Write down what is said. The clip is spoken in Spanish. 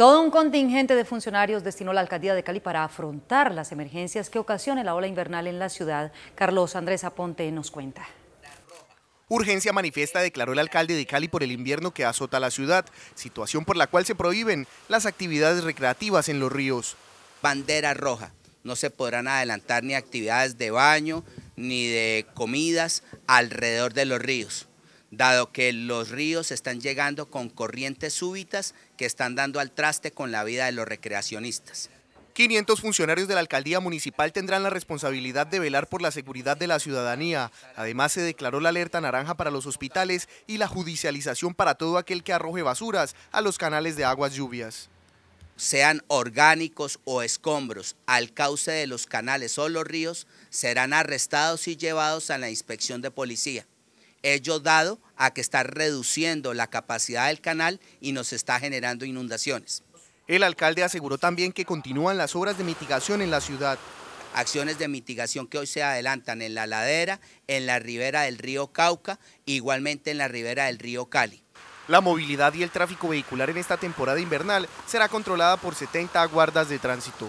Todo un contingente de funcionarios destinó la alcaldía de Cali para afrontar las emergencias que ocasiona la ola invernal en la ciudad. Carlos Andrés Aponte nos cuenta. Urgencia manifiesta declaró el alcalde de Cali por el invierno que azota la ciudad, situación por la cual se prohíben las actividades recreativas en los ríos. Bandera roja, no se podrán adelantar ni actividades de baño ni de comidas alrededor de los ríos dado que los ríos están llegando con corrientes súbitas que están dando al traste con la vida de los recreacionistas. 500 funcionarios de la alcaldía municipal tendrán la responsabilidad de velar por la seguridad de la ciudadanía. Además, se declaró la alerta naranja para los hospitales y la judicialización para todo aquel que arroje basuras a los canales de aguas lluvias. Sean orgánicos o escombros al cauce de los canales o los ríos, serán arrestados y llevados a la inspección de policía ello dado a que está reduciendo la capacidad del canal y nos está generando inundaciones. El alcalde aseguró también que continúan las obras de mitigación en la ciudad. Acciones de mitigación que hoy se adelantan en la ladera, en la ribera del río Cauca, igualmente en la ribera del río Cali. La movilidad y el tráfico vehicular en esta temporada invernal será controlada por 70 guardas de tránsito.